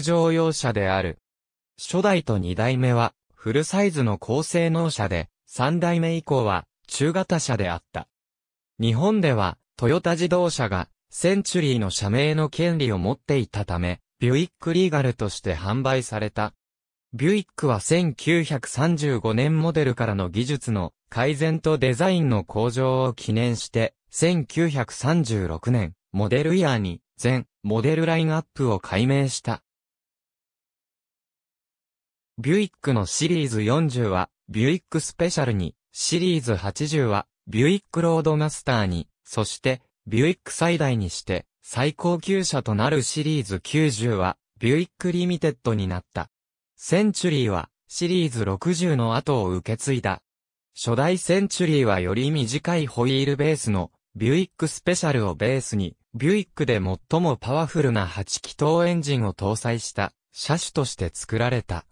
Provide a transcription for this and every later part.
乗用車である。初代と2代目は、フルサイズの高性能車で、3代目以降は、中型車であった。日本では、トヨタ自動車が、センチュリーの社名の権利を持っていたため、ビュイックリーガルとして販売された。ビュイックは1935年モデルからの技術の改善とデザインの向上を記念して、1936年、モデルイヤーに、全、モデルラインアップを改名した。ビュイックのシリーズ40は、ビュイックスペシャルに、シリーズ80は、ビュイックロードマスターに、そして、ビュイック最大にして、最高級車となるシリーズ90は、ビュイックリミテッドになった。センチュリーは、シリーズ60の後を受け継いだ。初代センチュリーはより短いホイールベースの、ビュイックスペシャルをベースに、ビュイックで最もパワフルな8気筒エンジンを搭載した、車種として作られた。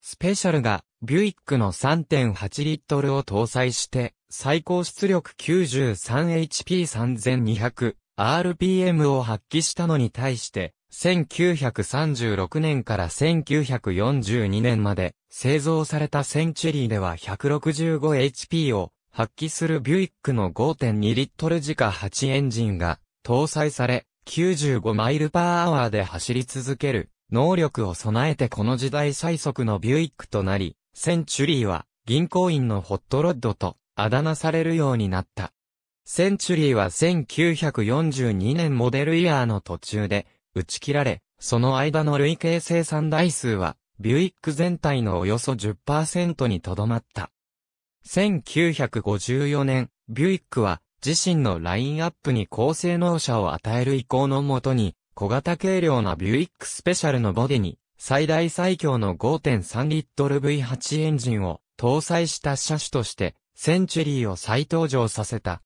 スペシャルが、ビュイックの3.8リットルを搭載して、最高出力 93HP3200、RPM を発揮したのに対して、1936年から1942年まで製造されたセンチュリーでは 165HP を発揮するビュイックの5.2リットル自家8エンジンが搭載され95マイルパーアワーで走り続ける能力を備えてこの時代最速のビュイックとなり、センチュリーは銀行員のホットロッドとあだ名されるようになった。センチュリーは1942年モデルイヤーの途中で打ち切られ、その間の累計生産台数はビュイック全体のおよそ10%にとどまった。1954年、ビュイックは自身のラインアップに高性能車を与える意向のもとに、小型軽量なビュイックスペシャルのボディに、最大最強の5.3リットル V8 エンジンを搭載した車種として、センチュリーを再登場させた。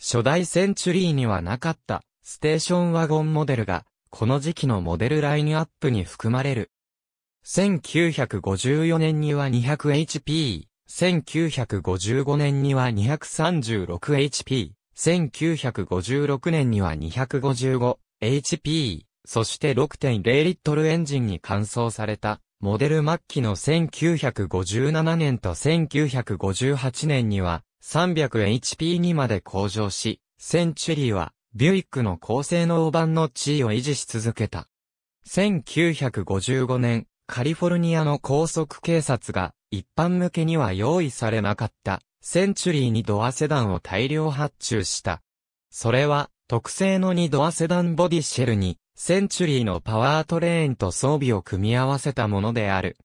初代センチュリーにはなかった、ステーションワゴンモデルが、この時期のモデルラインアップに含まれる。1954年には 200HP、1955年には 236HP、1956年には2 5 5 HP、そして6.0リットルエンジンに換装された、モデル末期の1957年と1958年には、300HP にまで向上し、センチュリーは、ビュイックの高性能版の地位を維持し続けた。1955年、カリフォルニアの高速警察が、一般向けには用意されなかった、センチュリーにドアセダンを大量発注した。それは、特製の2ドアセダンボディシェルに、センチュリーのパワートレーンと装備を組み合わせたものである。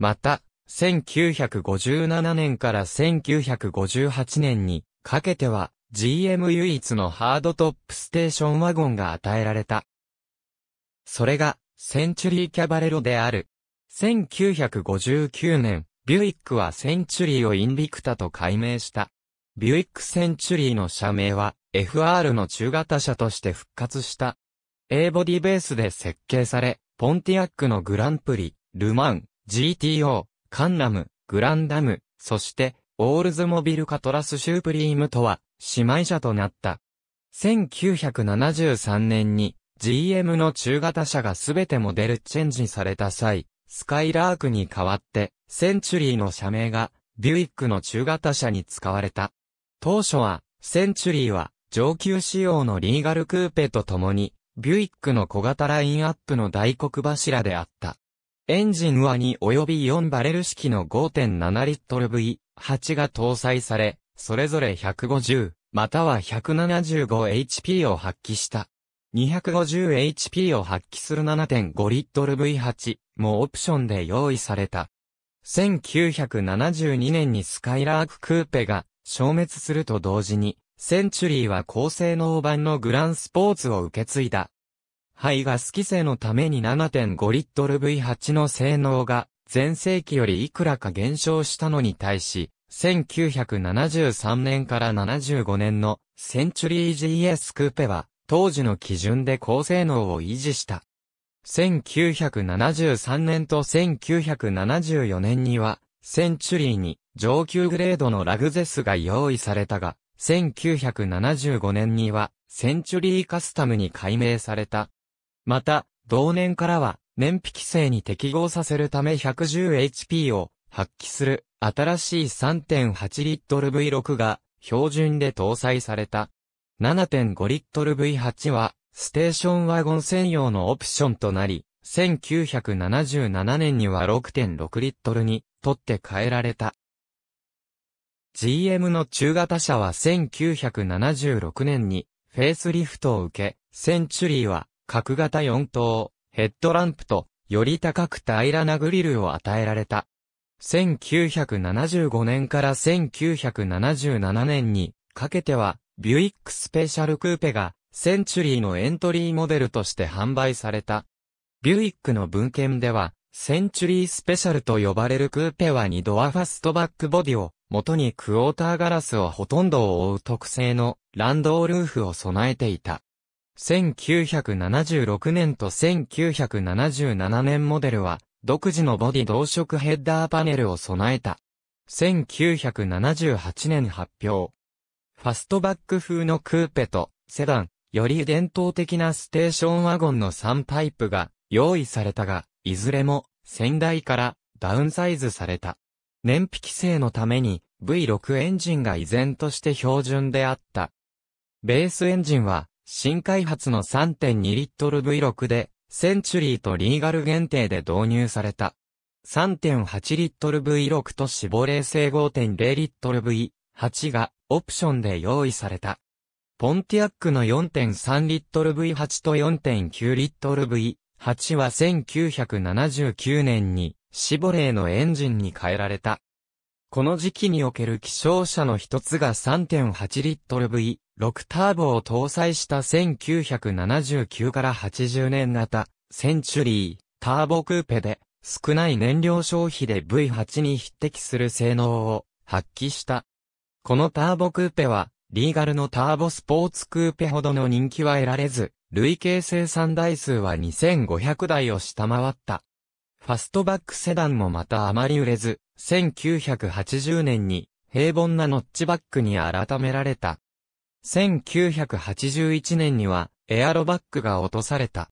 また、1957年から1958年にかけては、GM 唯一のハードトップステーションワゴンが与えられた。それが、センチュリーキャバレロである。1959年、ビュイックはセンチュリーをインビクタと改名した。ビュイックセンチュリーの社名は、FR の中型車として復活した。A ボディベースで設計され、ポンティアックのグランプリ、ルマン、GTO、カンナム、グランダム、そして、オールズモビルカトラスシュープリームとは、姉妹車となった。1973年に GM の中型車がすべてモデルチェンジされた際、スカイラークに代わって、センチュリーの社名が、ビュイックの中型車に使われた。当初は、センチュリーは、上級仕様のリーガルクーペと共に、ビュイックの小型ラインアップの大黒柱であった。エンジンは2及び4バレル式の5.7リットル V8 が搭載され、それぞれ150、または 175HP を発揮した。250HP を発揮する7.5リットル V8 もオプションで用意された。1972年にスカイラーククーペが消滅すると同時にセンチュリーは高性能版のグランスポーツを受け継いだ。肺が好き性のために7.5リットル V8 の性能が前世紀よりいくらか減少したのに対し、1973年から75年のセンチュリー GS クーペは当時の基準で高性能を維持した。1973年と1974年にはセンチュリーに上級グレードのラグゼスが用意されたが、1975年には、センチュリーカスタムに改名された。また、同年からは、燃費規制に適合させるため 110HP を発揮する新しい3.8リットル V6 が標準で搭載された。7.5リットル V8 はステーションワゴン専用のオプションとなり、1977年には6.6リットルに取って変えられた。GM の中型車は1976年にフェイスリフトを受け、センチュリーは角型4等、ヘッドランプとより高く平らなグリルを与えられた。1975年から1977年にかけてはビュイックスペシャルクーペがセンチュリーのエントリーモデルとして販売された。ビュイックの文献ではセンチュリースペシャルと呼ばれるクーペは2ドアファストバックボディを元にクォーターガラスはほとんどを覆う特製のランドールーフを備えていた。1976年と1977年モデルは、独自のボディ同色ヘッダーパネルを備えた。1978年発表。ファストバック風のクーペとセダン、より伝統的なステーションワゴンの3パイプが用意されたが、いずれも先代からダウンサイズされた。燃費規制のために V6 エンジンが依然として標準であった。ベースエンジンは新開発の3.2リットル V6 でセンチュリーとリーガル限定で導入された。3.8リットル V6 と死亡冷ー5.0リットル V8 がオプションで用意された。ポンティアックの4.3リットル V8 と4.9リットル V8 は1979年にシボレーのエンジンに変えられた。この時期における気象車の一つが3.8リットル V、6ターボを搭載した1979から80年型、センチュリー、ターボクーペで、少ない燃料消費で V8 に匹敵する性能を発揮した。このターボクーペは、リーガルのターボスポーツクーペほどの人気は得られず、累計生産台数は2500台を下回った。ファストバックセダンもまたあまり売れず、1980年に平凡なノッチバックに改められた。1981年にはエアロバックが落とされた。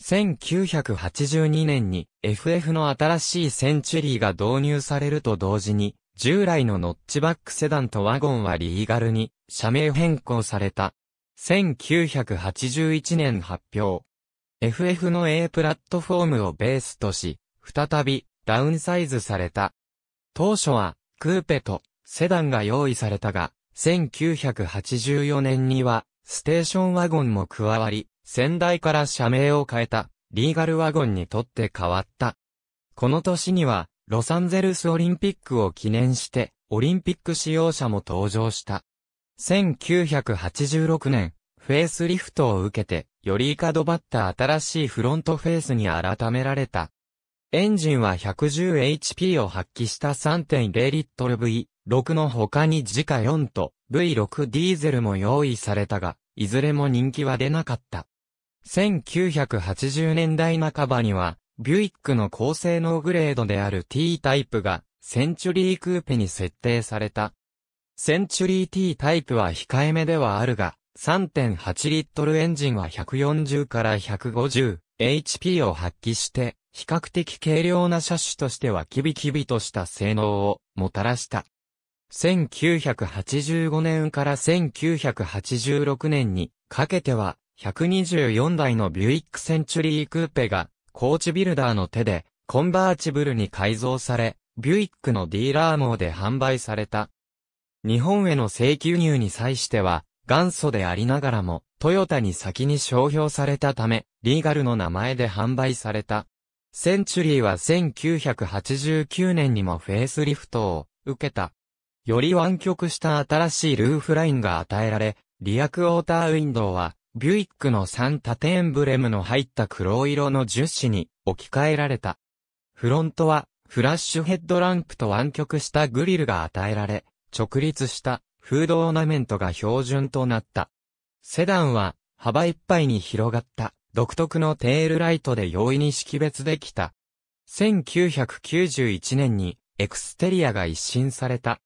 1982年に FF の新しいセンチュリーが導入されると同時に、従来のノッチバックセダンとワゴンはリーガルに社名変更された。1981年発表。FF の A プラットフォームをベースとし、再びダウンサイズされた。当初はクーペとセダンが用意されたが、1984年にはステーションワゴンも加わり、先代から社名を変えたリーガルワゴンにとって変わった。この年にはロサンゼルスオリンピックを記念してオリンピック使用者も登場した。1986年、フェイスリフトを受けてよりかどばった新しいフロントフェースに改められた。エンジンは 110HP を発揮した 3.0L V6 の他に時価4と V6 ディーゼルも用意されたが、いずれも人気は出なかった。1980年代半ばには、ビュイックの高性能グレードである T タイプが、センチュリークーペに設定された。センチュリー T タイプは控えめではあるが、3.8リットルエンジンは140から150 HP を発揮して、比較的軽量な車種としてはキビキビとした性能をもたらした。1985年から1986年にかけては124台のビュイックセンチュリークーペがコーチビルダーの手でコンバーチブルに改造され、ビュイックのディーラー網で販売された。日本への請求入に際しては元祖でありながらも、トヨタに先に商標されたため、リーガルの名前で販売された。センチュリーは1989年にもフェイスリフトを受けた。より湾曲した新しいルーフラインが与えられ、リアクォーターウィンドウは、ビュイックの3縦エンブレムの入った黒色の樹脂に置き換えられた。フロントは、フラッシュヘッドランプと湾曲したグリルが与えられ、直立したフードオーナメントが標準となった。セダンは幅いっぱいに広がった独特のテールライトで容易に識別できた。1991年にエクステリアが一新された。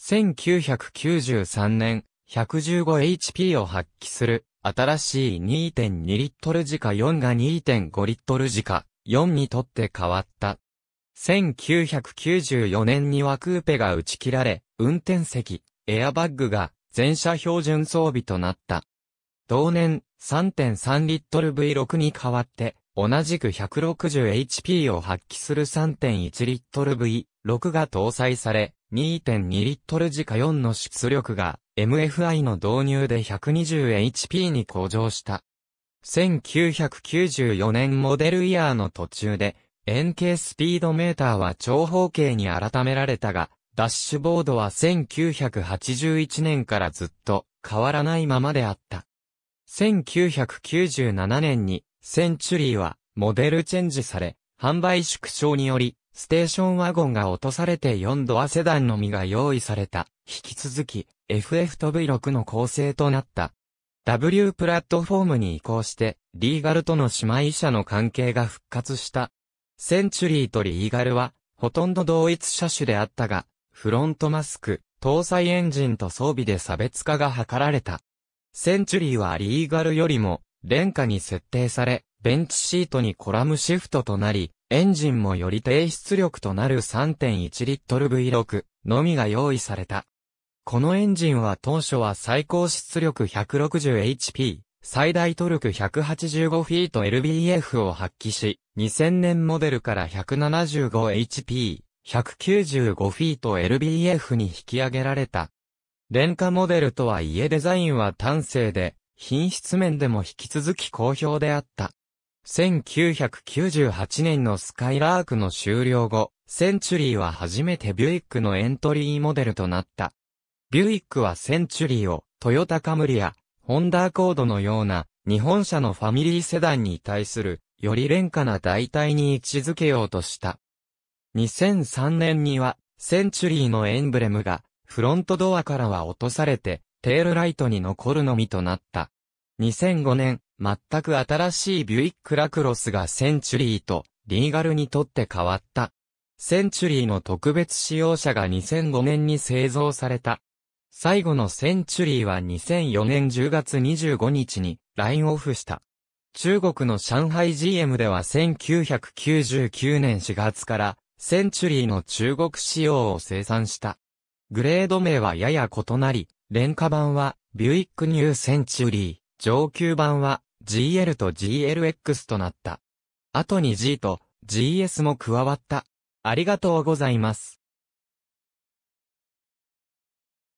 1993年 115HP を発揮する新しい2.2リットル時価4が2.5リットル時価4にとって変わった。1994年にはクーペが打ち切られ、運転席、エアバッグが全車標準装備となった。同年3.3リットル V6 に代わって、同じく 160HP を発揮する3.1リットル V6 が搭載され、2.2リットル時価4の出力が MFI の導入で 120HP に向上した。1994年モデルイヤーの途中で、円形スピードメーターは長方形に改められたが、ダッシュボードは1981年からずっと変わらないままであった。1997年にセンチュリーはモデルチェンジされ、販売縮小により、ステーションワゴンが落とされて4ドアセダンのみが用意された。引き続き、FF と V6 の構成となった。W プラットフォームに移行して、リーガルとの姉妹社の関係が復活した。センチュリーとリーガルは、ほとんど同一車種であったが、フロントマスク、搭載エンジンと装備で差別化が図られた。センチュリーはリーガルよりも、廉価に設定され、ベンチシートにコラムシフトとなり、エンジンもより低出力となる3.1リットル V6 のみが用意された。このエンジンは当初は最高出力 160HP、最大トルク185フィート LBF を発揮し、2000年モデルから 175HP、195フィート LBF に引き上げられた。廉価モデルとはいえデザインは端正で、品質面でも引き続き好評であった。1998年のスカイラークの終了後、センチュリーは初めてビュイックのエントリーモデルとなった。ビュイックはセンチュリーをトヨタカムリア、ホンダーコードのような日本車のファミリーセダンに対するより廉価な代替に位置づけようとした。2003年には、センチュリーのエンブレムが、フロントドアからは落とされて、テールライトに残るのみとなった。2005年、全く新しいビュイックラクロスがセンチュリーと、リーガルにとって変わった。センチュリーの特別使用車が2005年に製造された。最後のセンチュリーは2004年10月25日にラインオフした。中国の上海 GM では1999年4月からセンチュリーの中国仕様を生産した。グレード名はやや異なり、廉価版はビュイックニューセンチュリー、上級版は GL と GLX となった。後に G と GS も加わった。ありがとうございます。